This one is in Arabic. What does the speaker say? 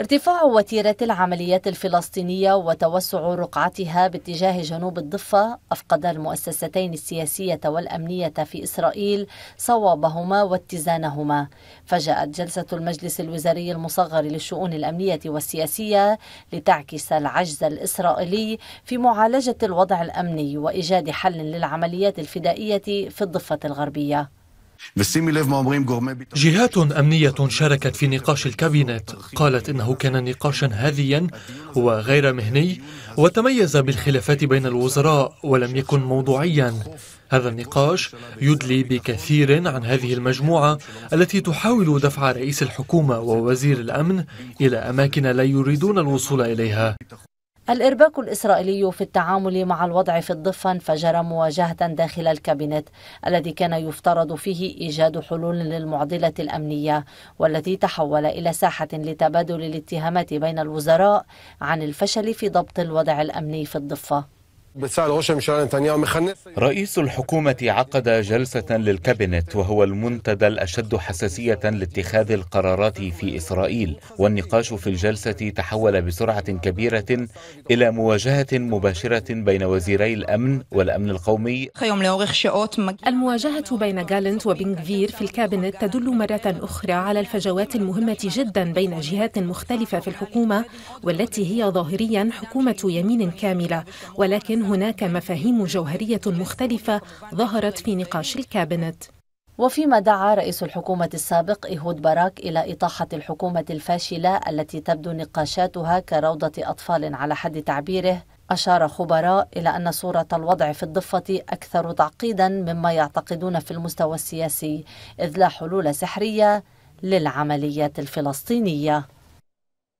ارتفاع وتيرة العمليات الفلسطينية وتوسع رقعتها باتجاه جنوب الضفة أفقد المؤسستين السياسية والأمنية في إسرائيل صوابهما واتزانهما فجاءت جلسة المجلس الوزاري المصغر للشؤون الأمنية والسياسية لتعكس العجز الإسرائيلي في معالجة الوضع الأمني وإيجاد حل للعمليات الفدائية في الضفة الغربية جهات أمنية شاركت في نقاش الكابينت قالت إنه كان نقاشا هاديا وغير مهني وتميز بالخلافات بين الوزراء ولم يكن موضوعيا هذا النقاش يدلي بكثير عن هذه المجموعة التي تحاول دفع رئيس الحكومة ووزير الأمن إلى أماكن لا يريدون الوصول إليها الإرباك الإسرائيلي في التعامل مع الوضع في الضفة انفجر مواجهة داخل الكابينت الذي كان يفترض فيه إيجاد حلول للمعضلة الأمنية والذي تحول إلى ساحة لتبادل الاتهامات بين الوزراء عن الفشل في ضبط الوضع الأمني في الضفة رئيس الحكومة عقد جلسة للكابينت وهو المنتدى الأشد حساسية لاتخاذ القرارات في إسرائيل والنقاش في الجلسة تحول بسرعة كبيرة إلى مواجهة مباشرة بين وزيري الأمن والأمن القومي المواجهة بين جالنت وبنغفير في الكابينت تدل مرة أخرى على الفجوات المهمة جدا بين جهات مختلفة في الحكومة والتي هي ظاهريا حكومة يمين كاملة ولكن هناك مفاهيم جوهرية مختلفة ظهرت في نقاش الكابينت وفيما دعا رئيس الحكومة السابق إيهود باراك إلى إطاحة الحكومة الفاشلة التي تبدو نقاشاتها كروضة أطفال على حد تعبيره أشار خبراء إلى أن صورة الوضع في الضفة أكثر تعقيدا مما يعتقدون في المستوى السياسي إذ لا حلول سحرية للعمليات الفلسطينية